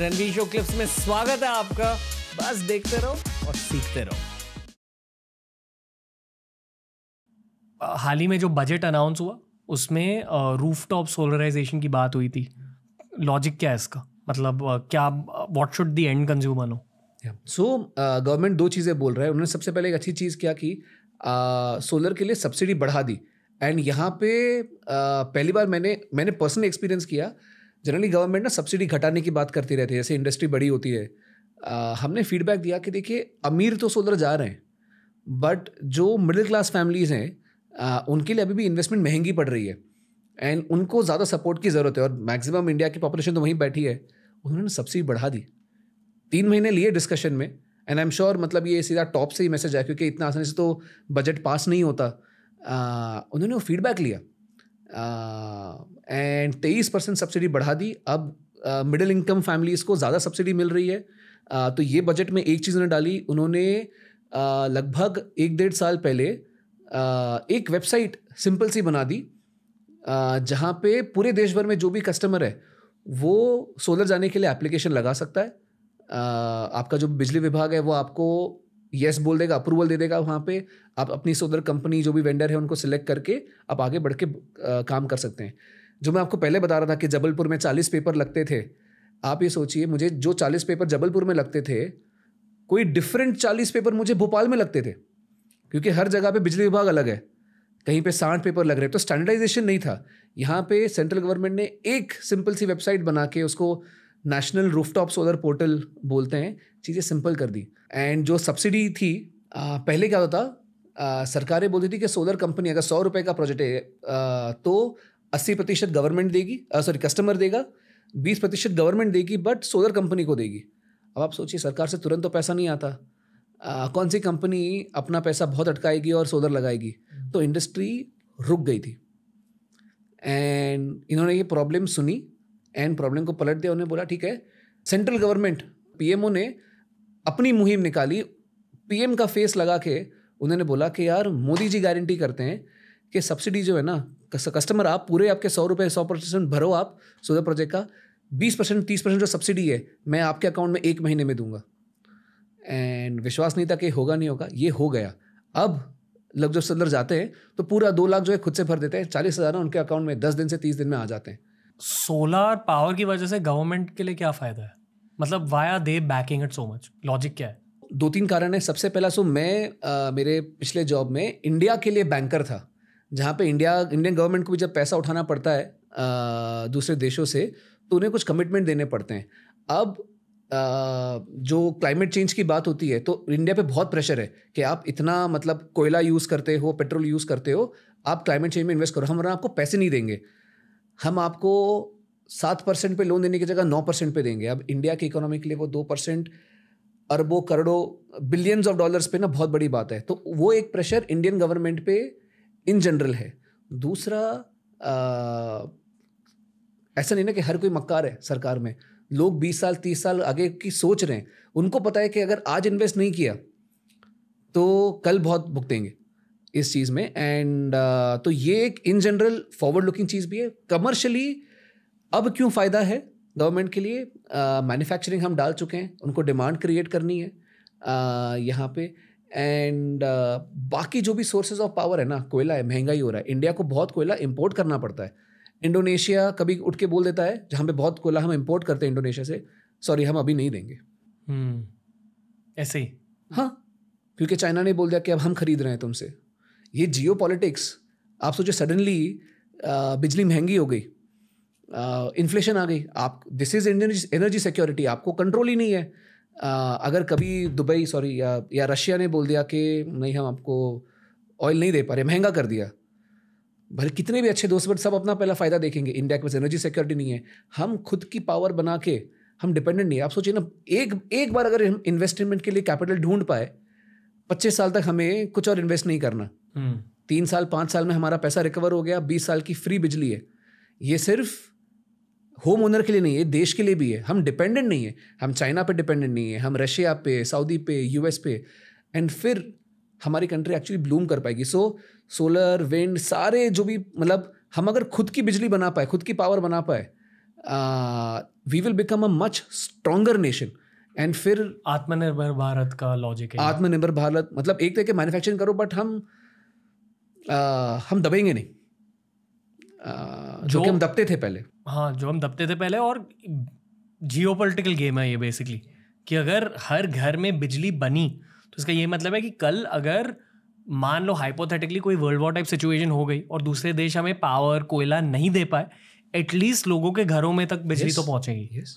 Ranveer show clips में स्वागत है आपका बस देखते रहो और सीखते रहो हाल ही में जो बजट अनाउंस हुआ उसमें रूफ टॉप सोलराइजेशन की बात हुई थी लॉजिक क्या है इसका मतलब क्या what should the end consumer know so government दो चीज़ें बोल रहा है उन्होंने सबसे पहले एक अच्छी चीज़ क्या की सोलर uh, के लिए सब्सिडी बढ़ा दी एंड यहाँ पे uh, पहली बार मैंने मैंने पर्सनल एक्सपीरियंस किया जनरली गवर्नमेंट ना सब्सिडी घटाने की बात करती रहती है जैसे इंडस्ट्री बड़ी होती है आ, हमने फीडबैक दिया कि देखिए अमीर तो सोलर जा रहे हैं बट जो मिडिल क्लास फैमिलीज़ हैं आ, उनके लिए अभी भी इन्वेस्टमेंट महंगी पड़ रही है एंड उनको ज़्यादा सपोर्ट की ज़रूरत है और मैक्सिमम इंडिया की पॉपुलेशन तो वहीं बैठी है उन्होंने सब्सिडी बढ़ा दी तीन महीने लिए डिस्कशन में एंड आई एम श्योर मतलब ये सीधा टॉप से ही मैसेज आया क्योंकि इतना आसानी से तो बजट पास नहीं होता आ, उन्होंने वो फीडबैक लिया एंड uh, तेईस परसेंट सब्सिडी बढ़ा दी अब मिडिल इनकम फैमिलीज को ज़्यादा सब्सिडी मिल रही है uh, तो ये बजट में एक चीज़ ने डाली उन्होंने uh, लगभग एक डेढ़ साल पहले uh, एक वेबसाइट सिंपल सी बना दी uh, जहाँ पे पूरे देश भर में जो भी कस्टमर है वो सोलर जाने के लिए एप्लीकेशन लगा सकता है uh, आपका जो बिजली विभाग है वो आपको येस बोल देगा अप्रूवल दे देगा वहाँ पे आप अपनी से उधर कंपनी जो भी वेंडर है उनको सिलेक्ट करके आप आगे बढ़ के काम कर सकते हैं जो मैं आपको पहले बता रहा था कि जबलपुर में चालीस पेपर लगते थे आप ये सोचिए मुझे जो चालीस पेपर जबलपुर में लगते थे कोई डिफरेंट चालीस पेपर मुझे भोपाल में लगते थे क्योंकि हर जगह पे बिजली विभाग अलग है कहीं पे साठ पेपर लग रहे तो स्टैंडर्डाइजेशन नहीं था यहाँ पे सेंट्रल गवर्नमेंट ने एक सिंपल सी वेबसाइट बना के उसको नेशनल रूफटॉप सोलर पोर्टल बोलते हैं चीज़ें सिंपल कर दी एंड जो सब्सिडी थी आ, पहले क्या होता था सरकारें बोलती थी कि सोलर कंपनी अगर सौ रुपये का प्रोजेक्ट है आ, तो अस्सी प्रतिशत गवर्नमेंट देगी सॉरी कस्टमर देगा बीस प्रतिशत गवर्नमेंट देगी बट सोलर कंपनी को देगी अब आप सोचिए सरकार से तुरंत तो पैसा नहीं आता आ, कौन सी कंपनी अपना पैसा बहुत अटकाएगी और सोलर लगाएगी तो इंडस्ट्री रुक गई थी एंड इन्होंने ये प्रॉब्लम सुनी एंड प्रॉब्लम को पलट दिया उन्होंने बोला ठीक है सेंट्रल गवर्नमेंट पीएमओ ने अपनी मुहिम निकाली पीएम का फेस लगा के उन्होंने बोला कि यार मोदी जी गारंटी करते हैं कि सब्सिडी जो है ना कस्टमर आप पूरे आपके सौ रुपये सौ परसेंट भरो आप सोलर प्रोजेक्ट का बीस परसेंट तीस परसेंट जो सब्सिडी है मैं आपके अकाउंट में एक महीने में दूंगा एंड विश्वास नहीं था कि होगा नहीं होगा ये हो गया अब लोग जब सदर जाते हैं तो पूरा दो लाख जो है खुद से भर देते हैं चालीस हज़ार उनके अकाउंट में दस दिन से तीस दिन में आ जाते हैं सोलर पावर की वजह से गवर्नमेंट के लिए क्या फ़ायदा है मतलब why are they backing it so much logic क्या है दो तीन कारण है सबसे पहला सो मैं आ, मेरे पिछले जॉब में इंडिया के लिए बैंकर था जहाँ पे इंडिया इंडियन गवर्नमेंट को भी जब पैसा उठाना पड़ता है आ, दूसरे देशों से तो उन्हें कुछ कमिटमेंट देने पड़ते हैं अब जो क्लाइमेट चेंज की बात होती है तो इंडिया पे बहुत प्रेशर है कि आप इतना मतलब कोयला यूज़ करते हो पेट्रोल यूज़ करते हो आप क्लाइमेट चेंज में इन्वेस्ट करो हम आपको पैसे नहीं देंगे हम आपको सात परसेंट पे लोन देने की जगह नौ परसेंट पे देंगे अब इंडिया की इकोनॉमी के लिए वो दो परसेंट अरबों करोड़ों बिलियंस ऑफ डॉलर्स पे ना बहुत बड़ी बात है तो वो एक प्रेशर इंडियन गवर्नमेंट पे इन जनरल है दूसरा आ, ऐसा नहीं ना कि हर कोई मक्कार है सरकार में लोग 20 साल 30 साल आगे की सोच रहे हैं उनको पता है कि अगर आज इन्वेस्ट नहीं किया तो कल बहुत भुगतेंगे इस चीज़ में एंड uh, तो ये एक इन जनरल फॉरवर्ड लुकिंग चीज़ भी है कमर्शली अब क्यों फ़ायदा है गवर्नमेंट के लिए मैन्युफैक्चरिंग uh, हम डाल चुके हैं उनको डिमांड क्रिएट करनी है uh, यहाँ पे एंड uh, बाकी जो भी सोर्सेज ऑफ पावर है ना कोयला है महंगा ही हो रहा है इंडिया को बहुत कोयला इम्पोर्ट करना पड़ता है इंडोनेशिया कभी उठ के बोल देता है जहाँ पे बहुत कोयला हम इम्पोर्ट करते हैं इंडोनेशिया से सॉरी हम अभी नहीं देंगे हम्म, ऐसे ही हाँ क्योंकि चाइना ने बोल दिया कि अब हम खरीद रहे हैं तुमसे ये जियो पॉलिटिक्स आप सोचे सडनली बिजली महंगी हो गई इन्फ्लेशन uh, आ गई आप दिस इज एनर्जी सिक्योरिटी आपको कंट्रोल ही नहीं है uh, अगर कभी दुबई सॉरी या या रशिया ने बोल दिया कि नहीं हम आपको ऑयल नहीं दे पा रहे महंगा कर दिया भले कितने भी अच्छे दोस्त बट सब अपना पहला फ़ायदा देखेंगे इंडिया के पास एनर्जी सिक्योरिटी नहीं है हम खुद की पावर बना के हम डिपेंडेंट नहीं आप सोचिए ना एक एक बार अगर हम इन्वेस्टमेंट के लिए कैपिटल ढूंढ पाए पच्चीस साल तक हमें कुछ और इन्वेस्ट नहीं करना हम्म। तीन साल पाँच साल में हमारा पैसा रिकवर हो गया बीस साल की फ्री बिजली है ये सिर्फ होम ओनर के लिए नहीं है देश के लिए भी है हम डिपेंडेंट नहीं है हम चाइना पे डिपेंडेंट नहीं है हम रशिया पे सऊदी पे यूएस पे एंड फिर हमारी कंट्री एक्चुअली ब्लूम कर पाएगी सो सोलर विंड सारे जो भी मतलब हम अगर खुद की बिजली बना पाए खुद की पावर बना पाए we will become a much stronger nation and फिर आत्मनिर्भर भारत का लॉजिक है आत्मनिर्भर भारत मतलब एक तरह के मैन्युफैक्चरिंग करो बट हम आ, हम दबेंगे नहीं जो, जो हम दबते थे पहले हाँ जो हम दबते थे पहले और जियो गेम है ये बेसिकली कि अगर हर घर में बिजली बनी तो इसका ये मतलब है कि कल अगर मान लो हाइपोथेटिकली कोई वर्ल्ड वॉर टाइप सिचुएशन हो गई और दूसरे देश हमें पावर कोयला नहीं दे पाए एटलीस्ट लोगों के घरों में तक बिजली yes. तो पहुंचेगी yes.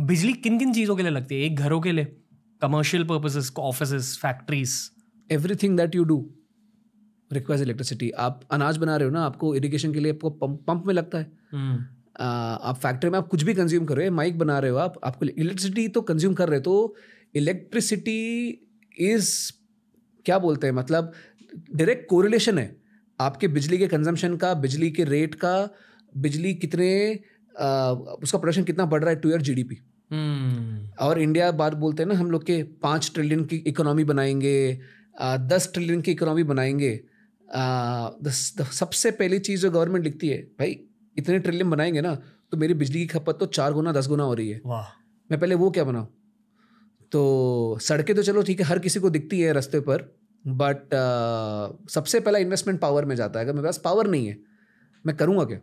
बिजली किन किन चीज़ों के लिए लगती है एक घरों के लिए commercial purposes office factories everything that you do requires electricity आप अनाज बना रहे हो ना आपको इरिगेशन के लिए आपको पंप में लगता है हम्म। आ, आप फैक्ट्री में आप कुछ भी कंज्यूम कर रहे हो माइक बना रहे हो आप आपको इलेक्ट्रिसिटी तो कंज्यूम कर रहे हो तो इलेक्ट्रिसिटी इज क्या बोलते हैं मतलब डायरेक्ट कोरिलेशन है आपके बिजली के कंजम्पशन का बिजली के रेट का बिजली कितने आ, उसका प्रोडक्शन कितना बढ़ रहा है टू ईयर जीडीपी hmm. और इंडिया बात बोलते हैं ना हम लोग के पाँच ट्रिलियन की इकोनॉमी बनाएंगे आ, दस ट्रिलियन की इकोनॉमी बनाएंगे सबसे पहली चीज़ जो गवर्नमेंट लिखती है भाई इतने ट्रिलियन बनाएंगे ना तो मेरी बिजली की खपत तो चार गुना दस गुना हो रही है वाह मैं पहले वो क्या बनाऊँ तो सड़कें तो चलो ठीक है हर किसी को दिखती है रास्ते पर बट आ, सबसे पहला इन्वेस्टमेंट पावर में जाता है अगर मेरे पास पावर नहीं है मैं करूँगा क्या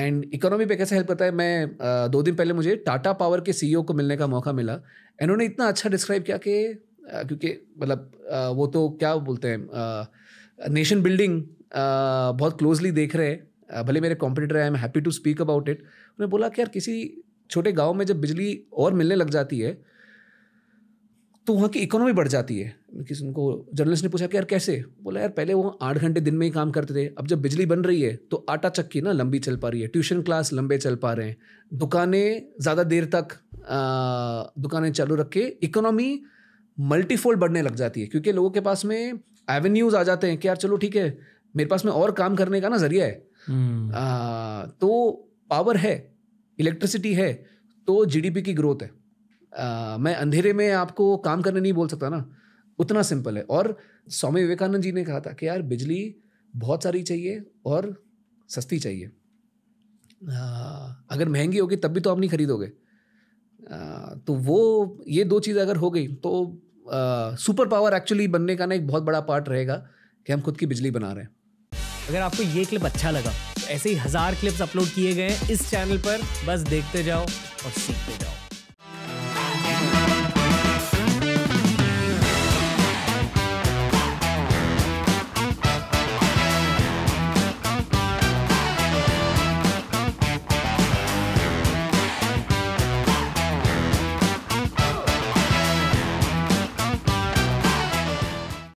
एंड इकोनॉमी पे कैसे हेल्प करता है मैं आ, दो दिन पहले मुझे टाटा पावर के सीईओ e को मिलने का मौका मिला इन्होंने इतना अच्छा डिस्क्राइब किया कि क्योंकि मतलब वो तो क्या बोलते हैं नेशन बिल्डिंग uh, बहुत क्लोजली देख रहे हैं uh, भले मेरे competitor I am happy to speak about it उन्होंने बोला कि यार किसी छोटे गांव में जब बिजली और मिलने लग जाती है तो वहाँ की इकोनॉमी बढ़ जाती है किसी उनको जर्नलिस्ट ने पूछा कि यार कैसे बोला यार पहले वो आठ घंटे दिन में ही काम करते थे अब जब बिजली बन रही है तो आटा चक्की ना लंबी चल पा रही है ट्यूशन क्लास लंबे चल पा रहे हैं दुकानें ज़्यादा देर तक uh, दुकानें चालू रख के इकोनॉमी मल्टीफोल्ड बढ़ने लग जाती है क्योंकि लोगों के पास में एवेन्यूज आ जाते हैं कि यार चलो ठीक है मेरे पास में और काम करने का ना जरिया है हम्म। आ, तो पावर है इलेक्ट्रिसिटी है तो जीडीपी की ग्रोथ है आ, मैं अंधेरे में आपको काम करने नहीं बोल सकता ना उतना सिंपल है और स्वामी विवेकानंद जी ने कहा था कि यार बिजली बहुत सारी चाहिए और सस्ती चाहिए आ, अगर महंगी होगी तब भी तो आप नहीं खरीदोगे तो वो ये दो चीज़ें अगर हो गई तो सुपर पावर एक्चुअली बनने का ना एक बहुत बड़ा पार्ट रहेगा कि हम खुद की बिजली बना रहे हैं अगर आपको ये क्लिप अच्छा लगा तो ऐसे ही हज़ार क्लिप्स अपलोड किए गए हैं इस चैनल पर बस देखते जाओ और सीखते जाओ